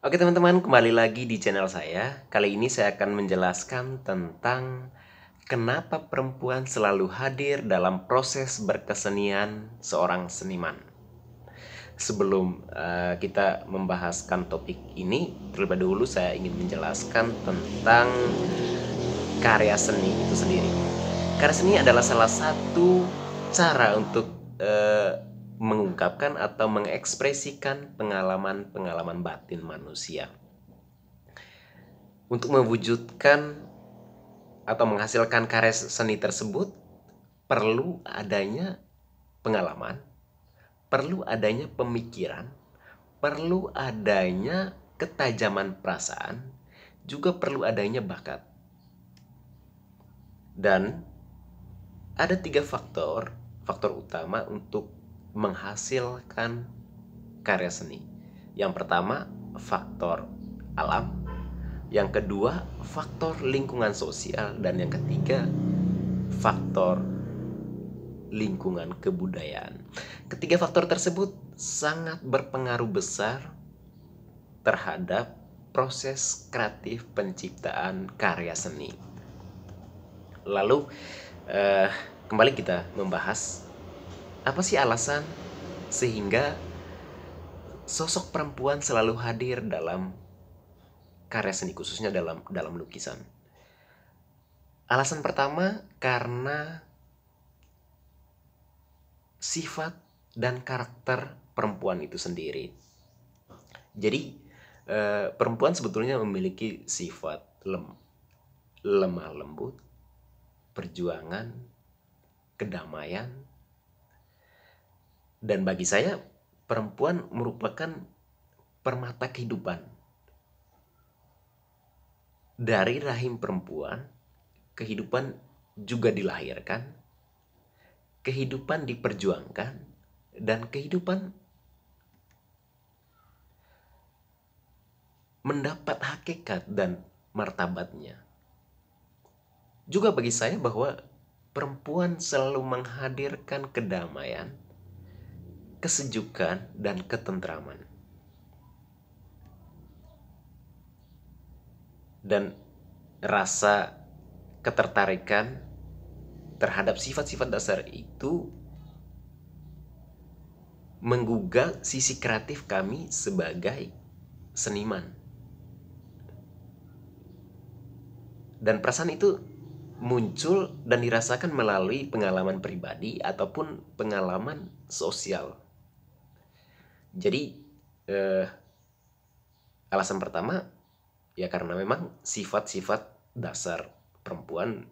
Oke teman-teman, kembali lagi di channel saya. Kali ini saya akan menjelaskan tentang kenapa perempuan selalu hadir dalam proses berkesenian seorang seniman. Sebelum uh, kita membahaskan topik ini, terlebih dahulu saya ingin menjelaskan tentang karya seni itu sendiri. Karya seni adalah salah satu cara untuk uh, mengungkapkan atau mengekspresikan pengalaman-pengalaman batin manusia. Untuk mewujudkan atau menghasilkan karya seni tersebut perlu adanya pengalaman, perlu adanya pemikiran, perlu adanya ketajaman perasaan, juga perlu adanya bakat. Dan ada tiga faktor, faktor utama untuk menghasilkan karya seni. Yang pertama, faktor alam. Yang kedua, faktor lingkungan sosial dan yang ketiga, faktor lingkungan kebudayaan. Ketiga faktor tersebut sangat berpengaruh besar terhadap proses kreatif penciptaan karya seni. Lalu eh, kembali kita membahas apa sih alasan sehingga sosok perempuan selalu hadir dalam karya seni khususnya dalam dalam lukisan. Alasan pertama karena sifat dan karakter perempuan itu sendiri. Jadi eh, perempuan sebetulnya memiliki sifat lem, lemah lembut, perjuangan, kedamaian, dan bagi saya, perempuan merupakan permata kehidupan. Dari rahim perempuan, kehidupan juga dilahirkan, kehidupan diperjuangkan, dan kehidupan mendapat hakikat dan martabatnya. Juga bagi saya bahwa perempuan selalu menghadirkan kedamaian, kesejukan, dan ketentraman. Dan rasa ketertarikan terhadap sifat-sifat dasar itu menggugah sisi kreatif kami sebagai seniman. Dan perasaan itu muncul dan dirasakan melalui pengalaman pribadi ataupun pengalaman sosial. Jadi eh, alasan pertama ya karena memang sifat-sifat dasar perempuan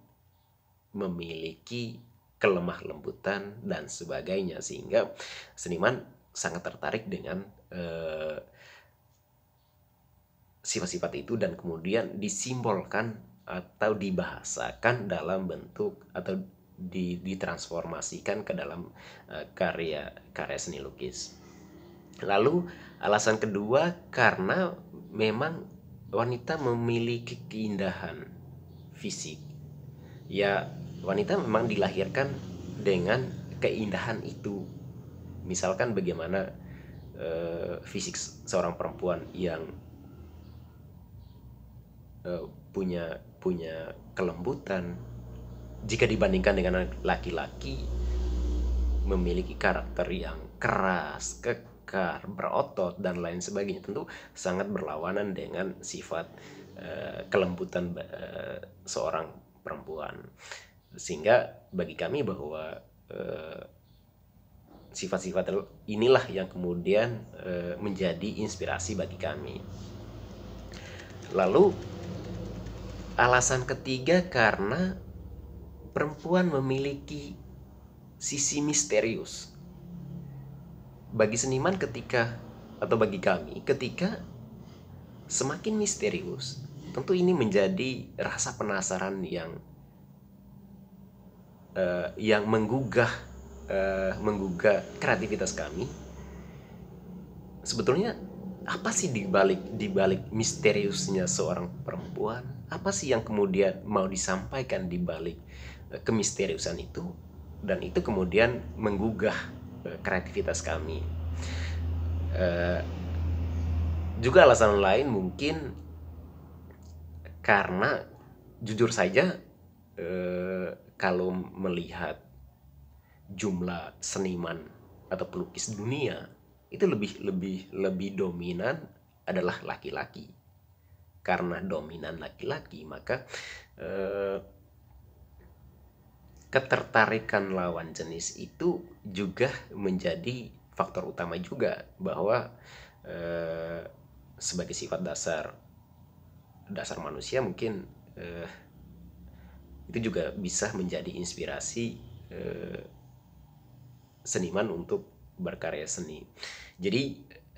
memiliki kelemah lembutan dan sebagainya sehingga seniman sangat tertarik dengan sifat eh, sifat-sifat itu dan kemudian disimbolkan atau dibahasakan dalam bentuk atau ditransformasikan ke dalam uh, karya karya seni lukis. Lalu alasan kedua karena memang wanita memiliki keindahan fisik. Ya, wanita memang dilahirkan dengan keindahan itu. Misalkan bagaimana uh, fisik seorang perempuan yang uh, punya punya kelembutan jika dibandingkan dengan laki-laki memiliki karakter yang keras, ke terbakar, berotot dan lain sebagainya tentu sangat berlawanan dengan sifat uh, kelembutan uh, seorang perempuan. Sehingga bagi kami bahwa sifat eh, sifat-sifat inilah yang kemudian uh, menjadi inspirasi bagi kami. Lalu alasan ketiga karena perempuan memiliki sisi misterius bagi seniman ketika atau bagi kami ketika semakin misterius tentu ini menjadi rasa penasaran yang uh, yang menggugah uh, menggugah kreativitas kami sebetulnya apa sih di balik misteriusnya seorang perempuan apa sih yang kemudian mau disampaikan dibalik uh, kemisteriusan itu dan itu kemudian menggugah kreativitas kami uh, juga alasan lain mungkin karena jujur saja uh, kalau melihat jumlah seniman atau pelukis dunia itu lebih lebih lebih dominan adalah laki-laki karena dominan laki-laki maka uh, ketertarikan lawan jenis itu juga menjadi faktor utama juga bahwa eh, sebagai sifat dasar dasar manusia mungkin eh, itu juga bisa menjadi inspirasi eh, seniman untuk berkarya seni. Jadi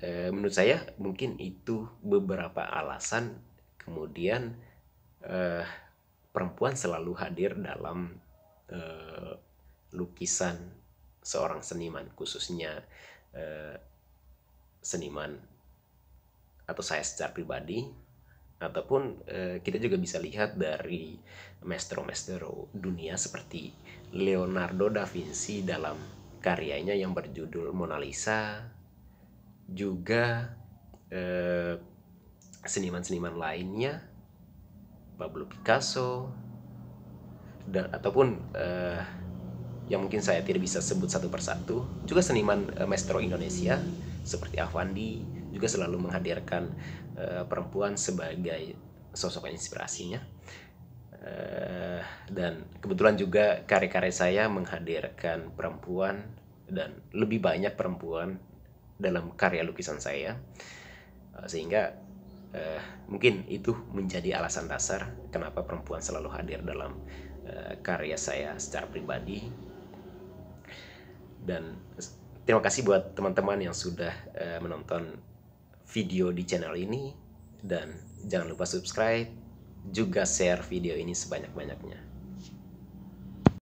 eh, menurut saya mungkin itu beberapa alasan kemudian eh, perempuan selalu hadir dalam uh, lukisan seorang seniman khususnya uh, seniman atau saya secara pribadi ataupun uh, kita juga bisa lihat dari maestro-maestro dunia seperti Leonardo da Vinci dalam karyanya yang berjudul Mona Lisa juga seniman-seniman eh, lainnya Pablo Picasso dan ataupun uh, yang mungkin saya tidak bisa sebut satu persatu juga seniman uh, maestro Indonesia seperti Avandi juga selalu menghadirkan uh, perempuan sebagai sosok inspirasinya uh, dan kebetulan juga karya-karya saya menghadirkan perempuan dan lebih banyak perempuan dalam karya lukisan saya uh, sehingga uh, mungkin itu menjadi alasan dasar kenapa perempuan selalu hadir dalam Eh, karya saya secara pribadi dan terima kasih buat teman-teman yang sudah eh, menonton video di channel ini dan jangan lupa subscribe juga share video ini sebanyak-banyaknya